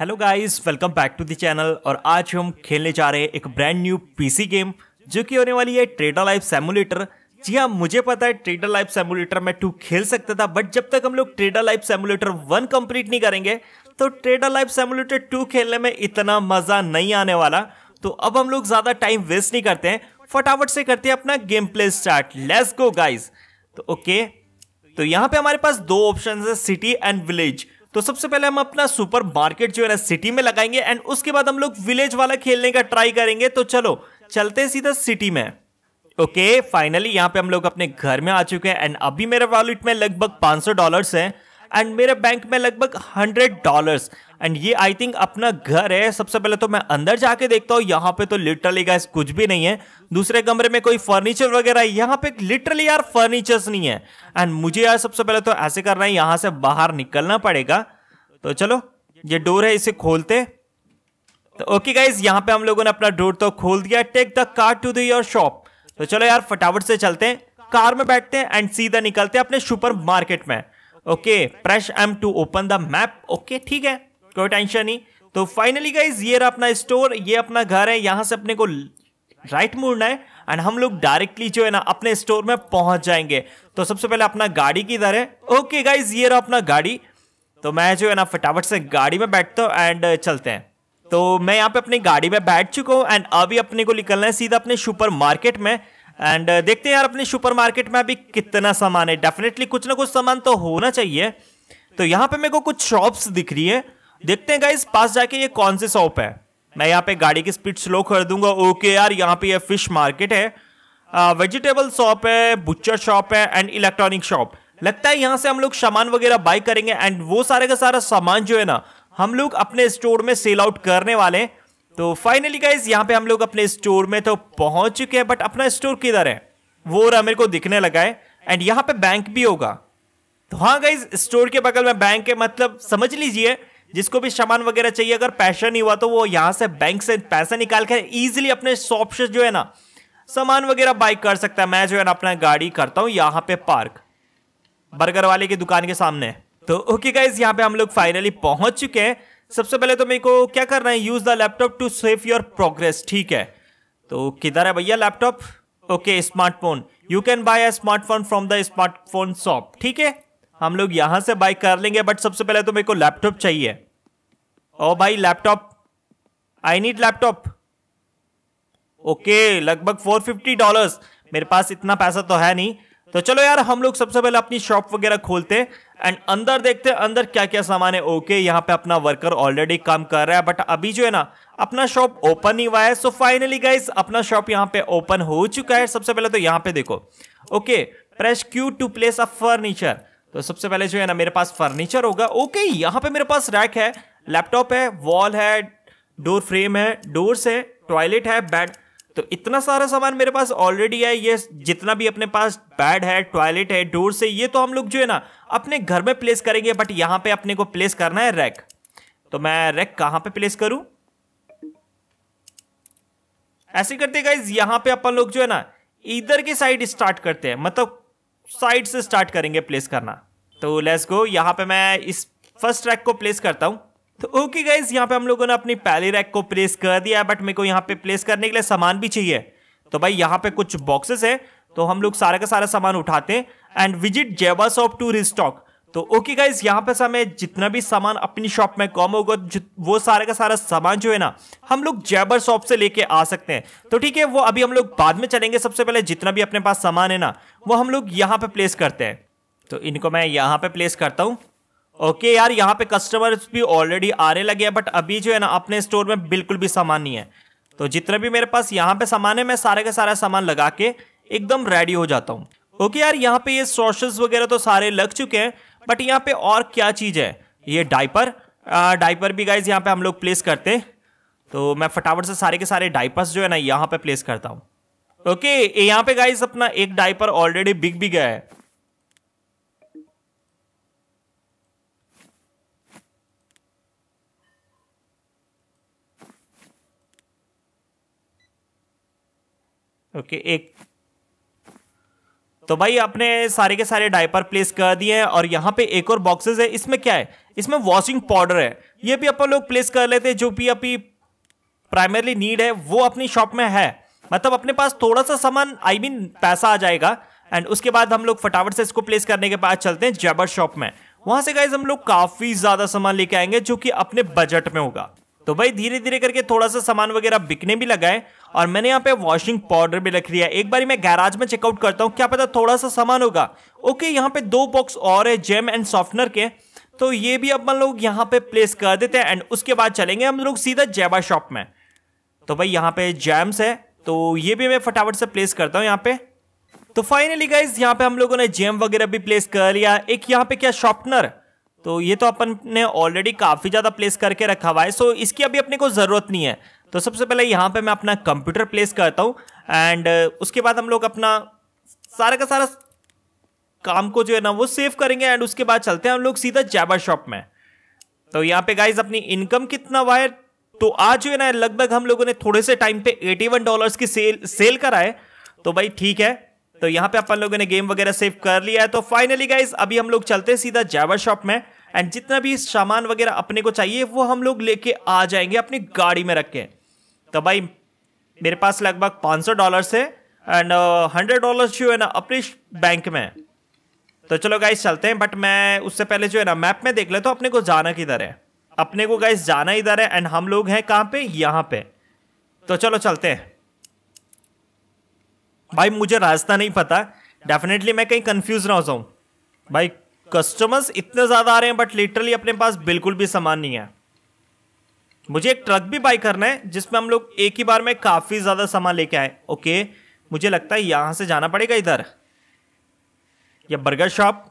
hello guys welcome back to the channel और आज हम खेलने जा रहे हैं एक ब्रांड न्यू पीसी गेम जो कि होने वाली है ट्रेडर लाइफ सेमुलेटर जी हाँ मुझे पता है ट्रेडर लाइफ सेमुलेटर मैं टू खेल सकता था बट जब तक हम लोग trader life simulator one complete नहीं करेंगे तो ट्रेडर लाइफ सेमुलेटर टू खेलने में इतना मज़ा नहीं आने वाला तो अब हम लोग ज़्यादा टाइम वेस्ट नहीं करते हैं फटाफट से करते हैं अपना game play start let's go guys तो ओके तो यहाँ पे हमारे पास दो ऑप्शन है सिटी एंड विलेज तो सबसे पहले हम अपना सुपर मार्केट जो है ना सिटी में लगाएंगे एंड उसके बाद हम लोग विलेज वाला खेलने का ट्राई करेंगे तो चलो चलते सीधा सिटी में ओके फाइनली यहाँ पे हम लोग अपने घर में आ चुके हैं एंड अभी मेरे वॉलेट में लगभग 500 डॉलर्स हैं एंड मेरे बैंक में लगभग 100 डॉलर्स एंड ये आई थिंक अपना घर है सबसे पहले तो मैं अंदर जाके देखता हूँ यहाँ पे तो लिटरली गाइस कुछ भी नहीं है दूसरे कमरे में कोई फर्नीचर वगैरह यहाँ पे लिटरली यार फर्नीचर्स नहीं है एंड मुझे यार सबसे पहले तो ऐसे करना है यहाँ से बाहर निकलना पड़ेगा तो चलो ये डोर है इसे खोलते तो ओके गाइज यहाँ पे हम लोगों ने अपना डोर तो खोल दिया take the car to the your shop तो चलो यार फटाफट से चलते हैं कार में बैठते हैं एंड सीधा निकलते हैं अपने सुपर मार्केट में okay press M to open the map okay ठीक है कोई टेंशन नहीं तो फाइनली गाइज ये रहा अपना स्टोर ये अपना घर है यहाँ से अपने को राइट मुड़ना है एंड हम लोग डायरेक्टली जो है ना अपने स्टोर में पहुंच जाएंगे तो सबसे पहले अपना गाड़ी किधर है ओके गाइज ये रहा अपना गाड़ी तो मैं जो है ना फटाफट से गाड़ी में बैठता हूँ एंड चलते हैं तो मैं यहाँ पे अपनी गाड़ी में बैठ चुका हूँ एंड अभी अपने को निकलना है सीधा अपने सुपर मार्केट में एंड देखते हैं यार अपने सुपर मार्केट में अभी कितना सामान है डेफिनेटली कुछ ना कुछ सामान तो होना चाहिए तो यहाँ पे मेरे को कुछ शॉप्स दिख रही है देखते हैं गाइज पास जाके ये कौन सी शॉप है मैं यहाँ पे गाड़ी की स्पीड स्लो कर दूंगा ओके यार यहाँ पे ये फिश मार्केट है वेजिटेबल शॉप है बुच्चर शॉप है एंड इलेक्ट्रॉनिक शॉप लगता है यहाँ से हम लोग सामान वगैरह बाई करेंगे एंड वो सारे का सारा सामान जो है ना हम लोग अपने स्टोर में सेल आउट करने वाले हैं तो फाइनली गाइज यहाँ पे हम लोग अपने स्टोर में तो पहुंच चुके हैं बट अपना स्टोर किधर है वो रहा मेरे को दिखने लगा है एंड यहाँ पे बैंक भी होगा तो हाँ गाइज स्टोर के बगल में बैंक है मतलब समझ लीजिए जिसको भी सामान वगैरह चाहिए अगर पैसा नहीं हुआ तो वो यहाँ से बैंक से पैसा निकाल कर ईजिली अपने शॉप से जो है ना सामान वगैरह बाई कर सकता है मैं जो है ना अपना गाड़ी करता हूँ यहाँ पे पार्क बर्गर वाले की दुकान के सामने तो ओके गाइज यहाँ पे हम लोग फाइनली पहुंच चुके हैं सबसे पहले तो मेरे को क्या करना है use the laptop to save your progress ठीक है तो किधर है भैया laptop okay smartphone you can buy a smartphone from the smartphone shop ठीक है हम लोग यहां से बाइक कर लेंगे बट सबसे पहले तो मेरे को लैपटॉप चाहिए ओ भाई laptop I need laptop okay लगभग फोर फिफ्टी डॉलर्स मेरे पास इतना पैसा तो है नहीं तो चलो यार हम लोग सबसे पहले अपनी शॉप वगैरह खोलते एंड अंदर देखते हैं अंदर क्या क्या सामान है ओके यहाँ पे अपना वर्कर ऑलरेडी काम कर रहा है बट अभी जो है ना अपना शॉप ओपन नहीं हुआ है सो फाइनली गाइस अपना शॉप यहाँ पे ओपन हो चुका है सबसे पहले तो यहाँ पे देखो okay press Q to place a furniture तो सबसे पहले जो है ना मेरे पास फर्नीचर होगा ओके यहाँ पे मेरे पास रैक है लैपटॉप है वॉल है डोर फ्रेम है डोर्स है टॉयलेट है बेड तो इतना सारा सामान मेरे पास ऑलरेडी है ये जितना भी अपने पास बेड है टॉयलेट है डोर से ये तो हम लोग जो है ना अपने घर में प्लेस करेंगे बट यहाँ पे अपने को प्लेस करना है रैक तो मैं रैक कहाँ पे प्लेस करूँ ऐसे करते गाइज यहाँ पे अपन लोग जो है ना इधर की साइड स्टार्ट करते हैं मतलब साइड से स्टार्ट करेंगे प्लेस करना तो लेट्स गो यहाँ पे मैं इस फर्स्ट रैक को प्लेस करता हूँ तो ओके गाइज यहाँ पे हम लोगों ने अपनी पहली रैक को प्लेस कर दिया बट मेरे को यहाँ पे प्लेस करने के लिए सामान भी चाहिए तो भाई यहाँ पे कुछ बॉक्सेस है तो हम लोग सारा का सारा सामान उठाते हैं एंड विजिट जेवा शॉप टू रिस्टॉक तो ओके गाइज यहाँ पे समय जितना भी सामान अपनी शॉप में कम होगा वो सारे का सारा सामान जो है ना हम लोग जैबर शॉप से लेके आ सकते हैं तो ठीक है वो अभी हम लोग बाद में चलेंगे सबसे पहले जितना भी अपने पास सामान है ना वो हम लोग यहाँ पे प्लेस करते हैं तो इनको मैं यहाँ पे प्लेस करता हूँ ओके यार यहाँ पे कस्टमर्स भी ऑलरेडी आने लगे हैं बट अभी जो है ना अपने स्टोर में बिल्कुल भी सामान नहीं है तो जितना भी मेरे पास यहाँ पे सामान है मैं सारे का सारा सामान लगा के एकदम रेडी हो जाता हूँ ओके यार यहाँ पे ये सॉसेस वगैरह तो सारे लग चुके हैं बट यहाँ पे और क्या चीज़ है ये डाइपर डाइपर भी गाइज यहाँ पे हम लोग प्लेस करते तो मैं फटाफट से सारे के सारे डाइपर्स जो है ना यहाँ पे प्लेस करता हूँ ओके यहाँ पे गाइज अपना एक डाइपर ऑलरेडी बिक भी गया है ओके एक तो भाई आपने सारे के सारे डायपर प्लेस कर दिए हैं और यहाँ पे एक और बॉक्सेस है इसमें क्या है इसमें वॉशिंग पाउडर है ये भी अपन लोग प्लेस कर लेते हैं जो भी अपनी प्राइमरली नीड है वो अपनी शॉप में है मतलब अपने पास थोड़ा सा सामान आई मीन पैसा आ जाएगा एंड उसके बाद हम लोग फटाफट से इसको प्लेस करने के बाद चलते हैं जैबर शॉप में वहां से गाइज हम लोग काफी ज्यादा सामान लेके आएंगे जो कि अपने बजट में होगा तो भाई धीरे धीरे करके थोड़ा सा सामान वगैरह बिकने भी लगा है और मैंने यहाँ पे वॉशिंग पाउडर भी रख लिया एक बार मैं गैराज में चेकआउट करता हूँ क्या पता थोड़ा सा सामान होगा ओके यहाँ पे दो बॉक्स और है जेम एंड सॉफ्टनर के तो ये भी अब हम लोग यहाँ पे प्लेस कर देते हैं एंड उसके बाद चलेंगे हम लोग सीधा जैबा शॉप में तो भाई यहाँ पे जैम्स है तो ये भी मैं फटाफट से प्लेस करता हूँ यहाँ पे तो फाइनली गाइज यहाँ पे हम लोगों ने जेम वगैरह भी प्लेस कर लिया एक यहाँ पे क्या शॉर्पनर तो ये तो अपन ने ऑलरेडी काफ़ी ज़्यादा प्लेस करके रखा हुआ है सो इसकी अभी अपने को ज़रूरत नहीं है तो सबसे पहले यहाँ पे मैं अपना कंप्यूटर प्लेस करता हूँ एंड uh, उसके बाद हम लोग अपना सारा का सारा काम को जो है ना वो सेव करेंगे एंड उसके बाद चलते हैं हम लोग सीधा जैबर शॉप में तो यहाँ पे गाइज अपनी इनकम कितना हुआ है तो आज जो है ना लगभग हम लोगों ने थोड़े से टाइम पे 81 डॉलर्स की सेल सेल करा है तो भाई ठीक है तो यहाँ पे अपन लोगों ने गेम वगैरह सेव कर लिया है तो फाइनली गाइज अभी हम लोग चलते हैं सीधा जैबर शॉप में एंड जितना भी सामान वगैरह अपने को चाहिए वो हम लोग लेके आ जाएंगे अपनी गाड़ी में रख के तो भाई मेरे पास लगभग पाँच सौ डॉलर्स है एंड हंड्रेड डॉलर्स जो है ना अपने बैंक में तो चलो गाइस चलते हैं बट मैं उससे पहले जो है ना मैप में देख लेता तो हूँ अपने को जाना किधर है अपने को गाइस जाना इधर है एंड हम लोग हैं कहाँ पे यहाँ पे तो चलो चलते हैं भाई मुझे रास्ता नहीं पता डेफिनेटली मैं कहीं कंफ्यूज ना हो जाऊँ भाई कस्टमर्स इतने ज़्यादा आ रहे हैं बट लिटरली अपने पास बिल्कुल भी सामान नहीं है मुझे एक ट्रक भी बाई करना है जिसमें हम लोग एक ही बार में काफ़ी ज़्यादा सामान लेके आए ओके मुझे लगता है यहां से जाना पड़ेगा इधर या बर्गर शॉप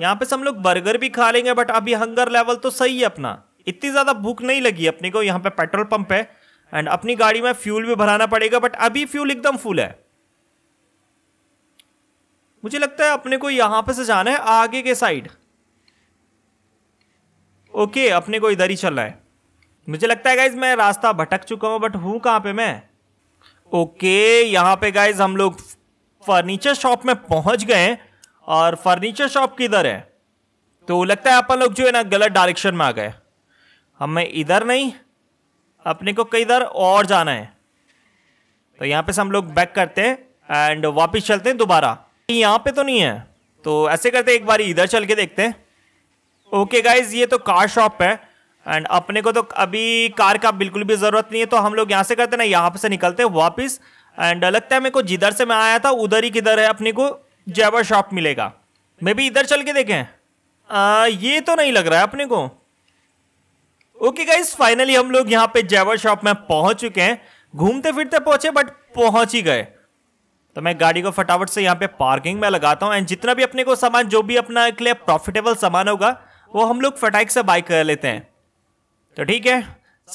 यहाँ पे हम लोग बर्गर भी खा लेंगे बट अभी हंगर लेवल तो सही है अपना इतनी ज़्यादा भूख नहीं लगी अपने को यहाँ पे पेट्रोल पंप है एंड अपनी गाड़ी में फ्यूल भी भराना पड़ेगा बट अभी फ्यूल एकदम फुल है मुझे लगता है अपने को यहाँ पे से जाना है आगे के साइड ओके अपने को इधर ही रहा है मुझे लगता है गाइज मैं रास्ता भटक चुका हूँ बट हूँ कहाँ पे मैं ओके यहाँ पे गाइज हम लोग फर्नीचर शॉप में पहुँच गए और फर्नीचर शॉप किधर है तो लगता है अपन लोग जो है ना गलत डायरेक्शन में आ गए हमें इधर नहीं अपने को कई इधर और जाना है तो यहाँ पे से हम लोग बैक करते हैं एंड वापस चलते हैं दोबारा यहाँ पे तो नहीं है तो ऐसे करते एक बार इधर चल के देखते हैं ओके गाइज ये तो कार शॉप है एंड अपने को तो अभी कार का बिल्कुल भी ज़रूरत नहीं है तो हम लोग यहाँ से करते ना यहाँ से निकलते हैं वापस एंड लगता है मेरे को जिधर से मैं आया था उधर ही किधर है अपने को जयवर शॉप मिलेगा मे भी इधर चल के देखें आ, ये तो नहीं लग रहा है अपने को ओके गाइज फाइनली हम लोग यहाँ पे जयवर शॉप में पहुँच चुके हैं घूमते फिरते पहुँचे बट पहुँच ही गए तो मैं गाड़ी को फटाफट से यहाँ पे पार्किंग में लगाता हूँ एंड जितना भी अपने को सामान जो भी अपना के लिए प्रॉफिटेबल सामान होगा वो हम लोग फटाक से बाई कर लेते हैं तो ठीक है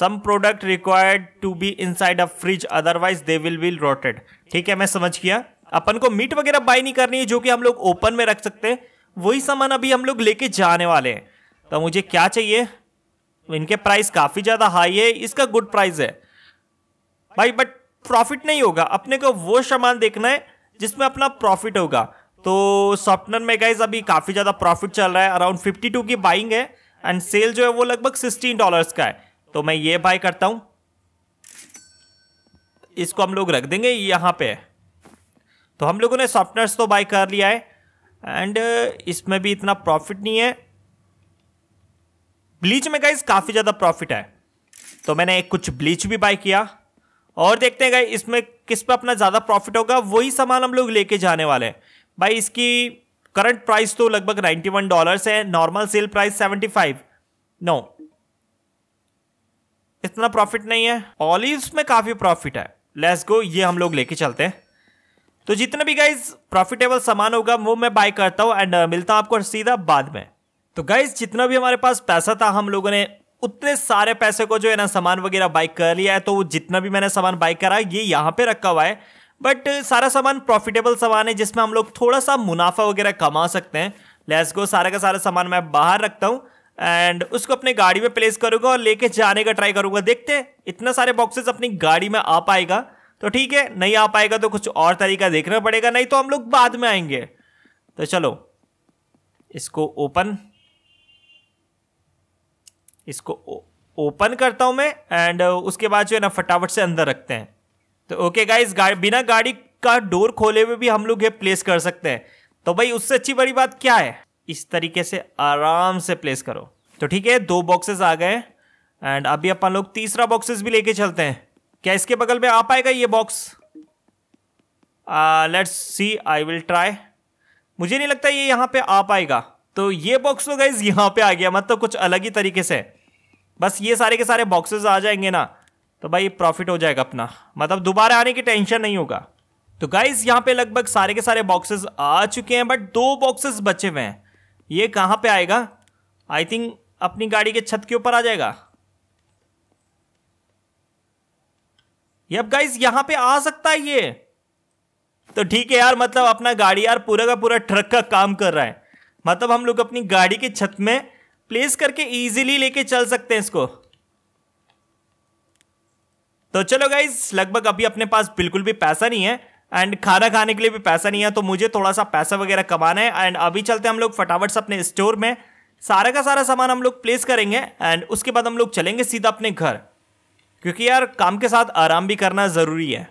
some product required to be inside a fridge otherwise they will be rotted ठीक है मैं समझ गया अपन को मीट वगैरह बाई नहीं करनी है जो कि हम लोग ओपन में रख सकते हैं वही सामान अभी हम लोग लेके जाने वाले हैं तो मुझे क्या चाहिए इनके प्राइस काफ़ी ज़्यादा हाई है इसका गुड प्राइस है भाई बट प्रॉफिट नहीं होगा अपने को वो सामान देखना है जिसमें अपना प्रॉफिट होगा तो सॉफ्टनर में गाइज अभी काफ़ी ज़्यादा प्रॉफिट चल रहा है अराउंड 52 की बाइंग है एंड सेल जो है वो लगभग 16 डॉलर्स का है तो मैं ये बाय करता हूँ इसको हम लोग रख देंगे यहाँ पे तो हम लोगों ने सॉफ्टनर्स तो बाय कर लिया है एंड इसमें भी इतना प्रॉफिट नहीं है ब्लीच में गाइज काफ़ी ज़्यादा प्रॉफिट है तो मैंने कुछ ब्लीच भी बाय किया और देखते हैं इसमें किस पे अपना ज़्यादा प्रॉफिट होगा वही सामान हम लोग लेके जाने वाले हैं भाई इसकी करंट प्राइस तो लगभग 91 डॉलर्स है नॉर्मल सेल प्राइस 75 नो इतना प्रॉफिट नहीं है ऑलिव में काफ़ी प्रॉफिट है लेस गो ये हम लोग लेके चलते हैं तो जितना भी गाइज प्रॉफिटेबल सामान होगा वो मैं बाय करता हूँ एंड मिलता हूँ आपको सीधा बाद में तो गाइज जितना भी हमारे पास पैसा था हम लोगों ने उतने सारे पैसे को जो है ना सामान वगैरह बाइक कर लिया है तो जितना भी मैंने सामान बाइक करा ये यहाँ पे रखा हुआ है बट सारा सामान प्रॉफिटेबल सामान है जिसमें हम लोग थोड़ा सा मुनाफा वगैरह कमा सकते हैं लेस गो सारा का सारा सामान मैं बाहर रखता हूँ एंड उसको अपने गाड़ी में प्लेस करूंगा और लेके जाने का ट्राई करूंगा देखते हैं इतना सारे बॉक्सेस अपनी गाड़ी में आ पाएगा तो ठीक है नहीं आ पाएगा तो कुछ और तरीका देखना पड़ेगा नहीं तो हम लोग बाद में आएंगे तो चलो इसको ओपन इसको ओपन करता हूँ मैं एंड uh, उसके बाद जो है ना फटाफट से अंदर रखते हैं तो ओके गाइज गाड़ी बिना गाड़ी का डोर खोले हुए भी हम लोग ये प्लेस कर सकते हैं तो भाई उससे अच्छी बड़ी बात क्या है इस तरीके से आराम से प्लेस करो तो ठीक है दो बॉक्सेस आ गए एंड अभी अपन लोग तीसरा बॉक्सेस भी लेके चलते हैं क्या इसके बगल में आ पाएगा ये box let's see I will try मुझे नहीं लगता ये यहाँ पे आ पाएगा तो ये बॉक्स तो गाइज यहाँ पे आ गया मतलब कुछ अलग ही तरीके से बस ये सारे के सारे बॉक्सेस आ जाएंगे ना तो भाई प्रॉफिट हो जाएगा अपना मतलब दोबारा आने की टेंशन नहीं होगा तो गाइज यहाँ पे लगभग सारे के सारे बॉक्सेस आ चुके हैं बट दो बॉक्सेस बचे हुए हैं ये कहाँ पे आएगा आई थिंक अपनी गाड़ी के छत के ऊपर आ जाएगा ये अब गाइज यहाँ पे आ सकता है ये तो ठीक है यार मतलब अपना गाड़ी यार पूरा का पूरा ट्रक का काम कर रहा है मतलब हम लोग अपनी गाड़ी की छत में प्लेस करके इजीली लेके चल सकते हैं इसको तो चलो गाइज लगभग अभी अपने पास बिल्कुल भी पैसा नहीं है एंड खाना खाने के लिए भी पैसा नहीं है तो मुझे थोड़ा सा पैसा वगैरह कमाना है एंड अभी चलते हैं हम लोग फटाफट से अपने स्टोर में सारा का सारा सामान हम लोग प्लेस करेंगे एंड उसके बाद हम लोग चलेंगे सीधा अपने घर क्योंकि यार काम के साथ आराम भी करना ज़रूरी है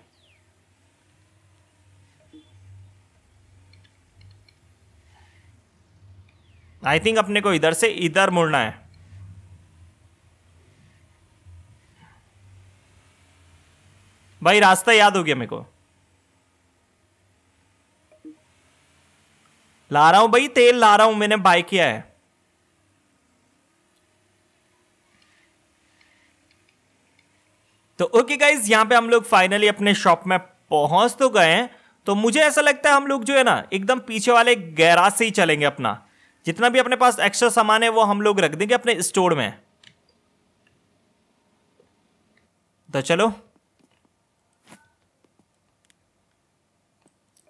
आई थिंक अपने को इधर से इधर मुड़ना है भाई रास्ता याद हो गया मेरे को ला रहा हूं भाई तेल ला रहा हूं मैंने बाय किया है तो ओके गाइज यहां पे हम लोग फाइनली अपने शॉप में पहुंच तो गए हैं तो मुझे ऐसा लगता है हम लोग जो है ना एकदम पीछे वाले गैराज से ही चलेंगे अपना जितना भी अपने पास एक्स्ट्रा सामान है वो हम लोग रख देंगे अपने स्टोर में तो चलो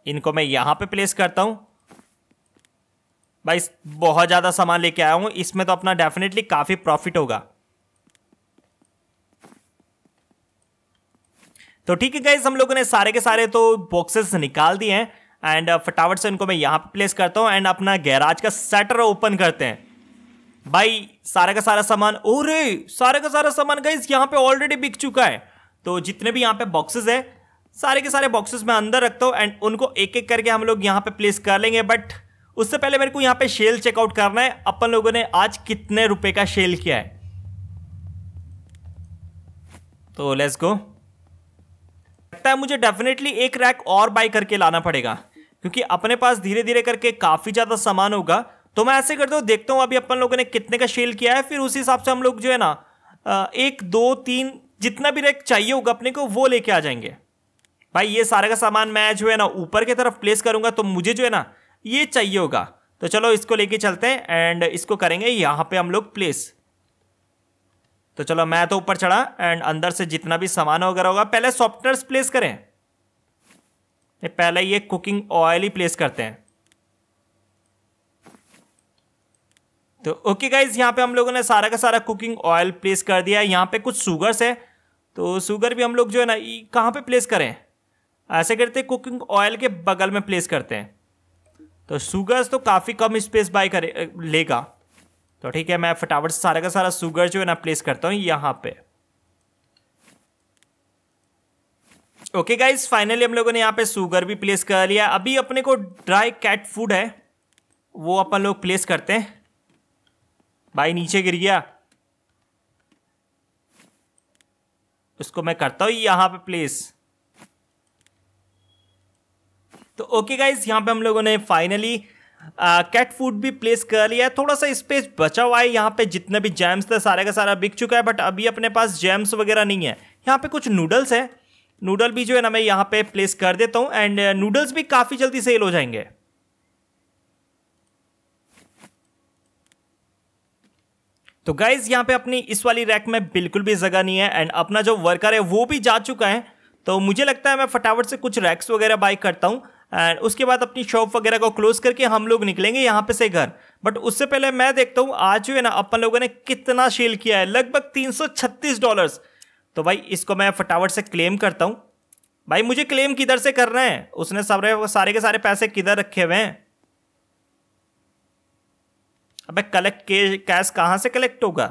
इनको मैं यहां पे प्लेस करता हूं भाई बहुत ज़्यादा सामान लेके आया हूं इसमें तो अपना डेफिनेटली काफ़ी प्रॉफिट होगा तो ठीक है गाइज हम लोगों ने सारे के सारे तो बॉक्सेस निकाल दिए हैं एंड uh, फटाफट से इनको मैं यहाँ पे प्लेस करता हूँ एंड अपना गैराज का सेटर ओपन करते हैं भाई सारे का सारा सामान ओरे सारे का सारा सामान गई यहाँ पे ऑलरेडी बिक चुका है तो जितने भी यहाँ पे बॉक्सेस है सारे के सारे बॉक्सेस मैं अंदर रखता हूँ एंड उनको एक एक करके हम लोग यहाँ पे प्लेस कर लेंगे बट उससे पहले मेरे को यहाँ पे शेल चेकआउट करना है अपन लोगों ने आज कितने रुपए का शेल किया है तो लेट्स गो लगता है मुझे डेफिनेटली एक रैक और बाय करके लाना पड़ेगा क्योंकि अपने पास धीरे धीरे करके काफ़ी ज़्यादा सामान होगा तो मैं ऐसे करता हूँ देखता हूँ अभी अपन लोगों ने कितने का शेल किया है फिर उस हिसाब से हम लोग जो है ना एक दो तीन जितना भी रैक चाहिए होगा अपने को वो लेके आ जाएंगे भाई ये सारे का सामान मैं जो है ना ऊपर की तरफ प्लेस करूँगा तो मुझे जो है ना ये चाहिए होगा तो चलो इसको लेके चलते हैं एंड इसको करेंगे यहाँ पे हम लोग प्लेस तो चलो मैं तो ऊपर चढ़ा एंड अंदर से जितना भी सामान वगैरह होगा पहले सॉफ्टवेयर प्लेस करें पहले ये कुकिंग ऑयल ही प्लेस करते हैं तो ओके गाइज यहाँ पे हम लोगों ने सारा का सारा कुकिंग ऑयल प्लेस कर दिया है यहाँ पे कुछ सुगर्स है तो सुगर भी हम लोग जो है ना कहाँ पे प्लेस करें ऐसे करते कुकिंग ऑयल के बगल में प्लेस करते हैं तो शुगर्स तो काफ़ी कम स्पेस बाई करे लेगा तो ठीक है मैं फटाफट सारा का सारा शुगर जो है ना प्लेस करता हूँ यहाँ पर ओके गाइज फाइनली हम लोगों ने यहाँ पे सुगर भी प्लेस कर लिया अभी अपने को ड्राई कैट फूड है वो अपन लोग प्लेस करते हैं भाई नीचे गिर गया उसको मैं करता हूँ यहाँ पे प्लेस तो ओके गाइज यहाँ पे हम लोगों ने फाइनली कैट फूड भी प्लेस कर लिया है थोड़ा सा स्पेस बचा हुआ है यहाँ पे जितना भी जैम्स था सारे का सारा बिक चुका है बट अभी अपने पास जैम्स वगैरह नहीं है यहाँ पे कुछ नूडल्स है नूडल भी जो है ना मैं यहाँ पे प्लेस कर देता हूं एंड नूडल्स भी काफ़ी जल्दी सेल हो जाएंगे तो गाइज यहाँ पे अपनी इस वाली रैक में बिल्कुल भी जगह नहीं है एंड अपना जो वर्कर है वो भी जा चुका है तो मुझे लगता है मैं फटाफट से कुछ रैक्स वगैरह बाई करता हूं एंड उसके बाद अपनी शॉप वगैरह को क्लोज करके हम लोग निकलेंगे यहाँ पे से घर बट उससे पहले मैं देखता हूँ आज जो है ना अपन लोगों ने कितना सेल किया है लगभग तीन छत्तीस डॉलर्स तो भाई इसको मैं फटाफट से क्लेम करता हूँ भाई मुझे क्लेम किधर से करना है उसने सारे सारे के सारे पैसे किधर रखे हुए हैं अबे कलेक्ट के कैश कहाँ से कलेक्ट होगा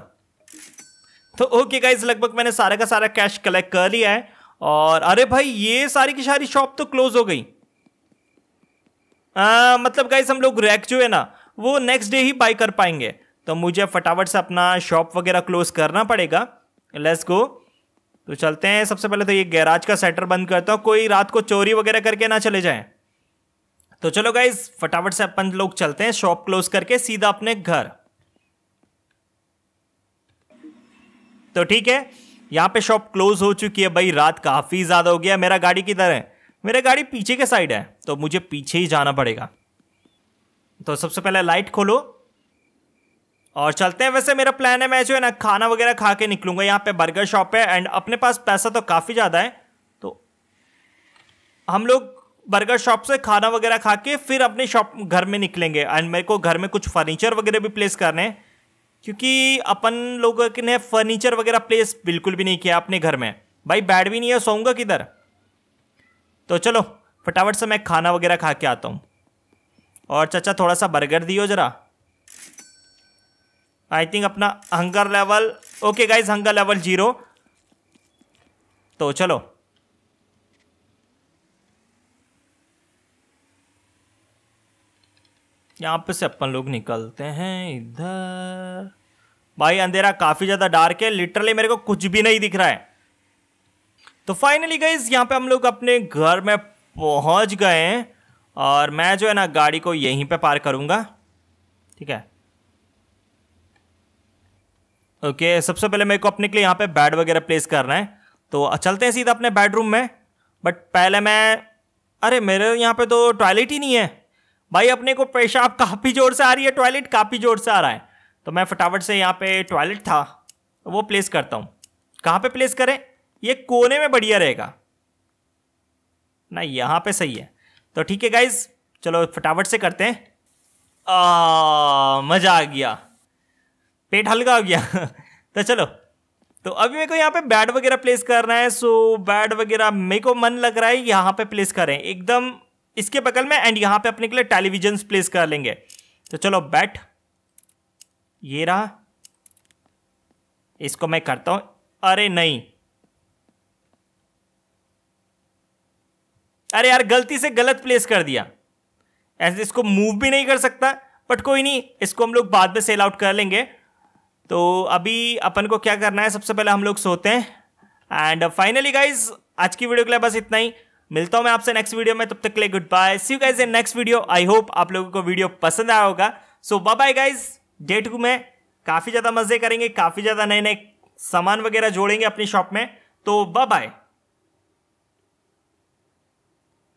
तो ओके गाइज लगभग मैंने सारा का सारा कैश कलेक्ट कर लिया है और अरे भाई ये सारी की सारी शॉप तो क्लोज हो गई आ, मतलब गाइज हम लोग रैक जो है ना वो नेक्स्ट डे ही बाई कर पाएंगे तो मुझे फटाफट से अपना शॉप वगैरह क्लोज करना पड़ेगा लेट्स गो तो चलते हैं सबसे पहले तो ये गैराज का सेटर बंद करता हूँ कोई रात को चोरी वगैरह करके ना चले जाए तो चलो गाइज फटाफट से अपन लोग चलते हैं शॉप क्लोज करके सीधा अपने घर तो ठीक है यहाँ पे शॉप क्लोज हो चुकी है भाई रात काफ़ी ज़्यादा हो गया मेरा गाड़ी किधर है मेरा गाड़ी पीछे के साइड है तो मुझे पीछे ही जाना पड़ेगा तो सबसे पहले लाइट खोलो और चलते हैं वैसे मेरा प्लान है मैं जो है ना खाना वगैरह खा के निकलूंगा यहाँ पे बर्गर शॉप है एंड अपने पास पैसा तो काफ़ी ज़्यादा है तो हम लोग बर्गर शॉप से खाना वगैरह खा के फिर अपने शॉप घर में निकलेंगे एंड मेरे को घर में कुछ फर्नीचर वगैरह भी प्लेस करने हैं क्योंकि अपन लोगों ने फर्नीचर वगैरह प्लेस बिल्कुल भी नहीं किया अपने घर में भाई बैड भी नहीं है सोऊंगा किधर तो चलो फटाफट से मैं खाना वगैरह खा के आता हूँ और चाचा थोड़ा सा बर्गर दियो जरा आई थिंक अपना hunger level okay guys hunger level zero तो चलो यहाँ पे से अपन लोग निकलते हैं इधर भाई अंधेरा काफ़ी ज़्यादा डार्क है लिटरली मेरे को कुछ भी नहीं दिख रहा है तो फाइनली गाइज यहाँ पे हम लोग अपने घर में पहुँच गए और मैं जो है ना गाड़ी को यहीं पे पार करूँगा ठीक है ओके सबसे पहले मेरे को अपने के लिए यहाँ पे बेड वगैरह प्लेस करना है तो चलते हैं सीधा अपने बेडरूम में बट पहले मैं अरे मेरे यहाँ पे तो टॉयलेट ही नहीं है भाई अपने को पेशाब काफ़ी ज़ोर से आ रही है टॉयलेट काफ़ी ज़ोर से आ रहा है तो मैं फटाफट से यहाँ पे टॉयलेट था तो वो प्लेस करता हूँ कहाँ पे प्लेस करें ये कोने में बढ़िया रहेगा ना यहाँ पे सही है तो ठीक है गाइज चलो फटाफट से करते हैं आ, मज़ा आ गया पेट हल्का हो गया तो चलो तो अभी मेरे को यहाँ पे बैड वगैरह प्लेस करना है सो बैड वगैरह मेरे को मन लग रहा है यहाँ पे प्लेस करें एकदम इसके बगल में एंड यहाँ पे अपने के लिए टेलीविजन प्लेस कर लेंगे तो चलो बैट ये रहा इसको मैं करता हूँ अरे नहीं अरे यार गलती से गलत प्लेस कर दिया ऐसे इसको मूव भी नहीं कर सकता बट कोई नहीं इसको हम लोग बाद में सेल आउट कर लेंगे तो अभी अपन को क्या करना है सबसे पहले हम लोग सोते हैं एंड फाइनली गाइज आज की वीडियो के लिए बस इतना ही मिलता हूं मैं आपसे नेक्स्ट वीडियो में तब तक के लिए good bye see you guys in next video I hope आप लोगों को वीडियो पसंद आया होगा so bye bye guys day two में काफ़ी ज़्यादा मज़े करेंगे काफ़ी ज़्यादा नए नए सामान वगैरह जोड़ेंगे अपनी शॉप में तो बाय बाय